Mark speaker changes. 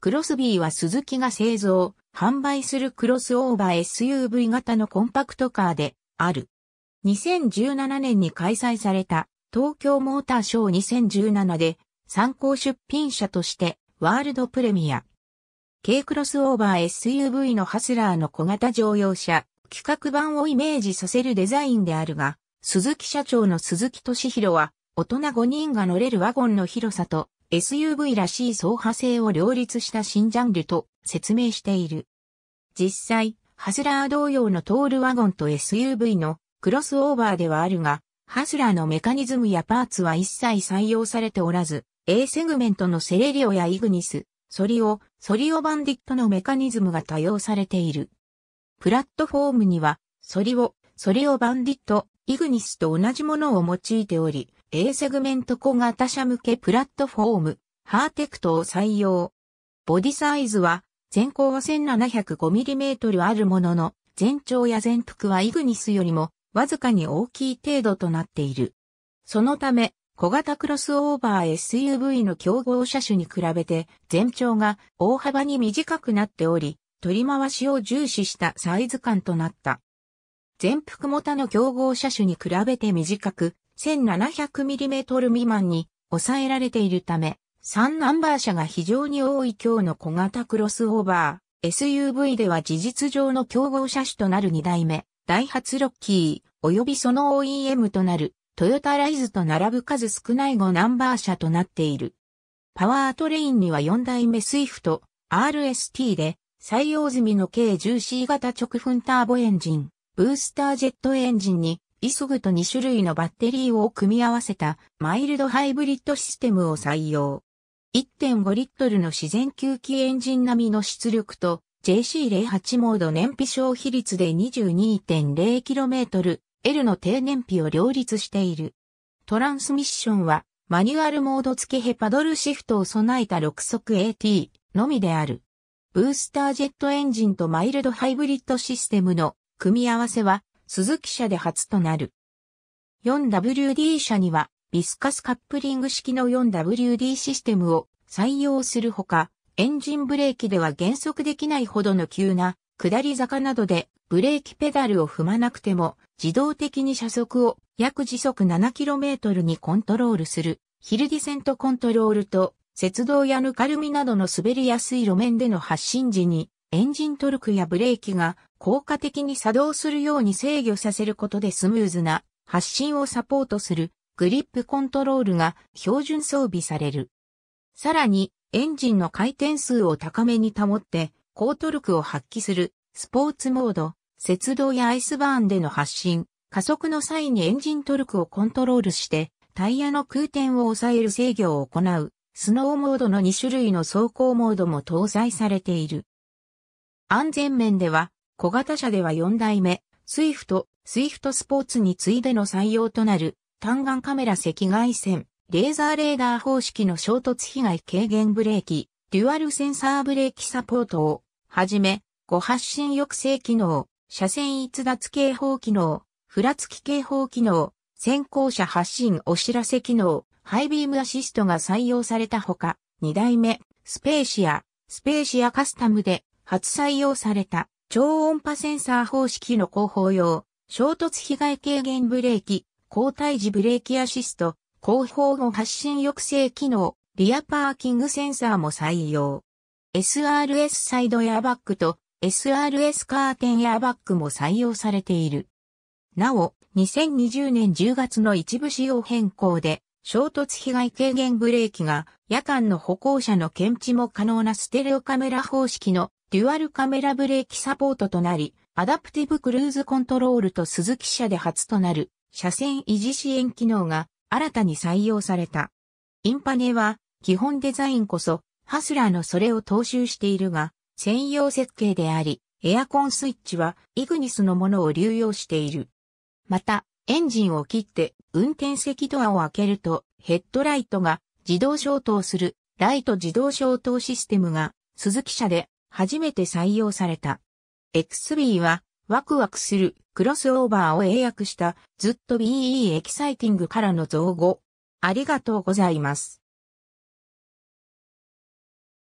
Speaker 1: クロスビーは鈴木が製造、販売するクロスオーバー SUV 型のコンパクトカーである。2017年に開催された東京モーターショー2017で参考出品者としてワールドプレミア。軽クロスオーバー SUV のハスラーの小型乗用車、企画版をイメージさせるデザインであるが、鈴木社長の鈴木敏弘は、大人5人が乗れるワゴンの広さと、SUV らしい走破性を両立した新ジャンルと説明している。実際、ハスラー同様のトールワゴンと SUV のクロスオーバーではあるが、ハスラーのメカニズムやパーツは一切採用されておらず、A セグメントのセレリオやイグニス、ソリオ、ソリオバンディットのメカニズムが多用されている。プラットフォームには、ソリオ、ソリオバンディット、イグニスと同じものを用いており、A セグメント小型車向けプラットフォーム、ハーテクトを採用。ボディサイズは、全高は 1705mm あるものの、全長や全幅はイグニスよりも、わずかに大きい程度となっている。そのため、小型クロスオーバー SUV の競合車種に比べて、全長が大幅に短くなっており、取り回しを重視したサイズ感となった。全幅も他の競合車種に比べて短く、1700mm 未満に抑えられているため、3ナンバー車が非常に多い今日の小型クロスオーバー、SUV では事実上の競合車種となる2代目、ダイハツロッキー、及びその OEM となる、トヨタライズと並ぶ数少ない5ナンバー車となっている。パワートレインには4代目スイフト、RST で、採用済みの k 10C 型直噴ターボエンジン、ブースタージェットエンジンに、イソグと2種類のバッテリーを組み合わせたマイルドハイブリッドシステムを採用。1.5リットルの自然吸気エンジン並みの出力と JC08 モード燃費消費率で 22.0km L の低燃費を両立している。トランスミッションはマニュアルモード付きヘパドルシフトを備えた6速 AT のみである。ブースタージェットエンジンとマイルドハイブリッドシステムの組み合わせは鈴木車で初となる。4WD 車には、ビスカスカップリング式の 4WD システムを採用するほか、エンジンブレーキでは減速できないほどの急な下り坂などでブレーキペダルを踏まなくても自動的に車速を約時速 7km にコントロールするヒルディセントコントロールと雪道やぬかるみなどの滑りやすい路面での発進時にエンジントルクやブレーキが効果的に作動するように制御させることでスムーズな発進をサポートするグリップコントロールが標準装備される。さらに、エンジンの回転数を高めに保って、高トルクを発揮するスポーツモード、雪道やアイスバーンでの発進、加速の際にエンジントルクをコントロールして、タイヤの空転を抑える制御を行う、スノーモードの2種類の走行モードも搭載されている。安全面では、小型車では4代目、スイフト、スイフトスポーツに次いでの採用となる、単眼カメラ赤外線、レーザーレーダー方式の衝突被害軽減ブレーキ、デュアルセンサーブレーキサポートを、はじめ、誤発進抑制機能、車線逸脱警報機能、ふらつき警報機能、先行車発進お知らせ機能、ハイビームアシストが採用されたほか、2代目、スペーシア、スペーシアカスタムで、初採用された超音波センサー方式の広報用、衝突被害軽減ブレーキ、後退時ブレーキアシスト、後方後発進抑制機能、リアパーキングセンサーも採用。SRS サイドエアバッグと SRS カーテンエアバッグも採用されている。なお、2020年10月の一部仕様変更で、衝突被害軽減ブレーキが夜間の歩行者の検知も可能なステレオカメラ方式のデュアルカメラブレーキサポートとなり、アダプティブクルーズコントロールと鈴木車で初となる車線維持支援機能が新たに採用された。インパネは基本デザインこそハスラーのそれを踏襲しているが専用設計でありエアコンスイッチはイグニスのものを流用している。またエンジンを切って運転席ドアを開けるとヘッドライトが自動消灯するライト自動消灯システムが鈴木車で初めて採用された。XB は、ワクワクする、クロスオーバーを英訳した、ずっと BE エキサイティングからの造語。ありがとうございます。